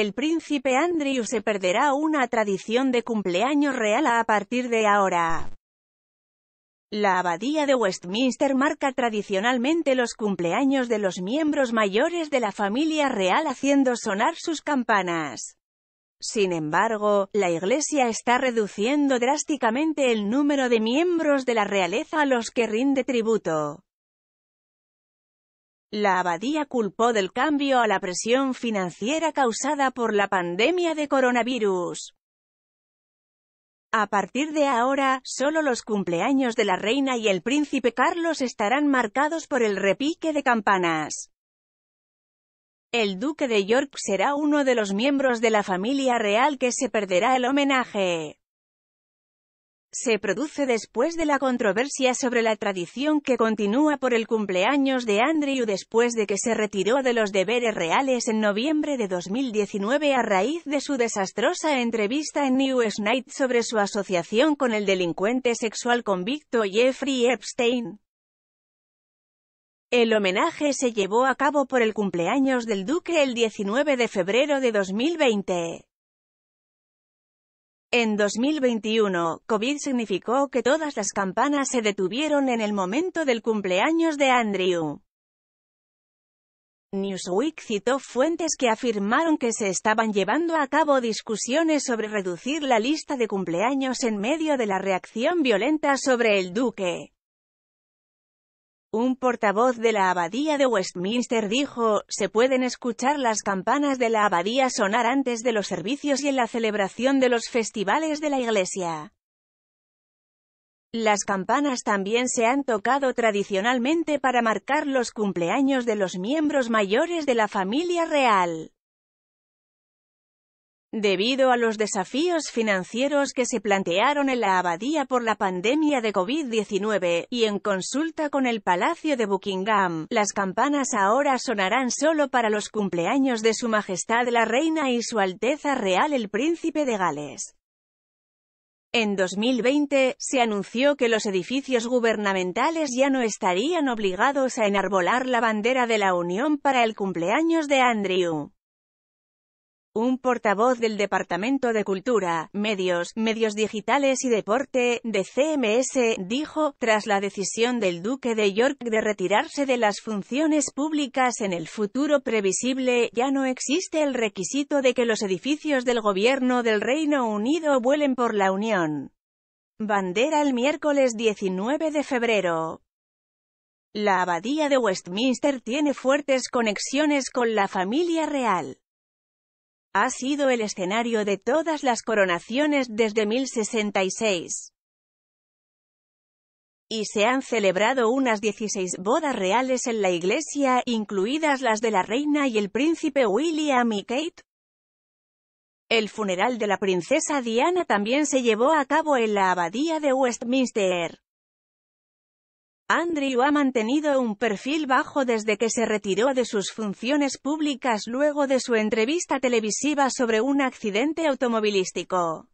El príncipe Andrew se perderá una tradición de cumpleaños real a partir de ahora. La abadía de Westminster marca tradicionalmente los cumpleaños de los miembros mayores de la familia real haciendo sonar sus campanas. Sin embargo, la Iglesia está reduciendo drásticamente el número de miembros de la realeza a los que rinde tributo. La abadía culpó del cambio a la presión financiera causada por la pandemia de coronavirus. A partir de ahora, solo los cumpleaños de la reina y el príncipe Carlos estarán marcados por el repique de campanas. El duque de York será uno de los miembros de la familia real que se perderá el homenaje se produce después de la controversia sobre la tradición que continúa por el cumpleaños de Andrew después de que se retiró de los deberes reales en noviembre de 2019 a raíz de su desastrosa entrevista en Newsnight sobre su asociación con el delincuente sexual convicto Jeffrey Epstein. El homenaje se llevó a cabo por el cumpleaños del duque el 19 de febrero de 2020. En 2021, COVID significó que todas las campanas se detuvieron en el momento del cumpleaños de Andrew. Newsweek citó fuentes que afirmaron que se estaban llevando a cabo discusiones sobre reducir la lista de cumpleaños en medio de la reacción violenta sobre el duque. Un portavoz de la abadía de Westminster dijo, se pueden escuchar las campanas de la abadía sonar antes de los servicios y en la celebración de los festivales de la iglesia. Las campanas también se han tocado tradicionalmente para marcar los cumpleaños de los miembros mayores de la familia real. Debido a los desafíos financieros que se plantearon en la abadía por la pandemia de COVID-19, y en consulta con el Palacio de Buckingham, las campanas ahora sonarán solo para los cumpleaños de Su Majestad la Reina y Su Alteza Real el Príncipe de Gales. En 2020, se anunció que los edificios gubernamentales ya no estarían obligados a enarbolar la bandera de la Unión para el cumpleaños de Andrew un portavoz del Departamento de Cultura, Medios, Medios Digitales y Deporte, de CMS, dijo, tras la decisión del Duque de York de retirarse de las funciones públicas en el futuro previsible, ya no existe el requisito de que los edificios del gobierno del Reino Unido vuelen por la Unión. Bandera el miércoles 19 de febrero. La abadía de Westminster tiene fuertes conexiones con la familia real ha sido el escenario de todas las coronaciones desde 1066. Y se han celebrado unas 16 bodas reales en la iglesia, incluidas las de la reina y el príncipe William y Kate. El funeral de la princesa Diana también se llevó a cabo en la abadía de Westminster. Andrew ha mantenido un perfil bajo desde que se retiró de sus funciones públicas luego de su entrevista televisiva sobre un accidente automovilístico.